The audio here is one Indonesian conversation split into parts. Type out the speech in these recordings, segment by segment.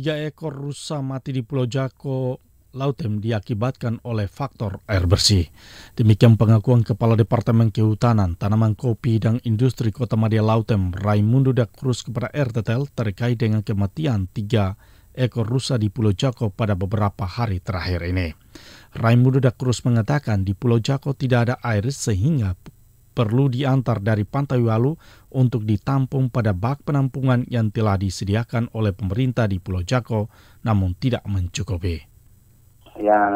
tiga ekor rusa mati di Pulau Jako, Lautem diakibatkan oleh faktor air bersih. Demikian pengakuan Kepala Departemen Kehutanan, Tanaman Kopi dan Industri Kota Madia Lautem, Raimundo da Cruz kepada RTL terkait dengan kematian tiga ekor rusa di Pulau Jako pada beberapa hari terakhir ini. Raimundo da Cruz mengatakan di Pulau Jako tidak ada air sehingga perlu diantar dari Pantai Walu untuk ditampung pada bak penampungan yang telah disediakan oleh pemerintah di Pulau Jako, namun tidak mencukupi. Yang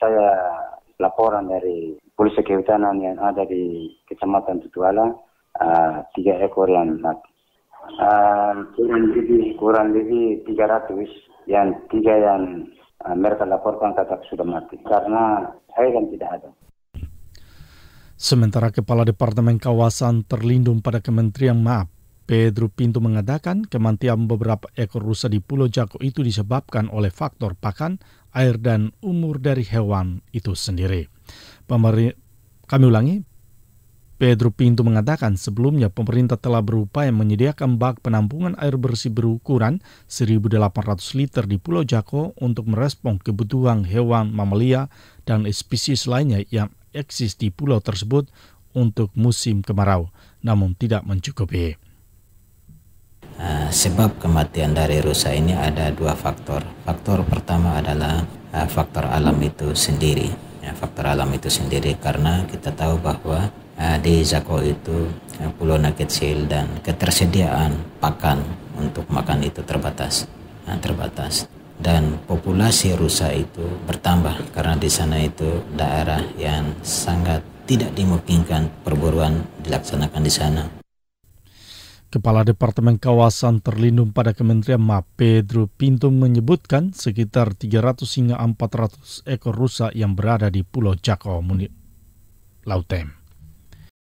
saya laporan dari polisi kehutanan yang ada di Kecamatan Tutuala, uh, ah, tiga ekor yang mati. Uh, kurang lebih kurang lebih 300 yang tiga yang uh, mereka laporkan tetap sudah mati karena saya kan tidak ada. Sementara Kepala Departemen Kawasan Terlindung pada Kementerian Maaf, Pedro Pinto mengatakan kematian beberapa ekor rusa di Pulau Jako itu disebabkan oleh faktor pakan, air, dan umur dari hewan itu sendiri. Pemari, Kami ulangi, Pedro Pinto mengatakan sebelumnya pemerintah telah berupaya menyediakan bak penampungan air bersih berukuran 1.800 liter di Pulau Jako untuk merespon kebutuhan hewan mamalia dan spesies lainnya yang eksis di pulau tersebut untuk musim kemarau, namun tidak mencukupi. Ah, sebab kematian dari rusa ini ada dua faktor. Faktor pertama adalah ah, faktor alam itu sendiri. Ya, faktor alam itu sendiri karena kita tahu bahwa ah, di Zako itu pulau pulau kecil dan ketersediaan pakan untuk makan itu terbatas. terbatas dan populasi rusa itu bertambah karena di sana itu daerah yang sangat tidak dimungkinkan perburuan dilaksanakan di sana. Kepala Departemen Kawasan Terlindung pada Kementerian MA Pedro Pinto menyebutkan sekitar 300 hingga 400 ekor rusa yang berada di Pulau Jakow, Laut Tem.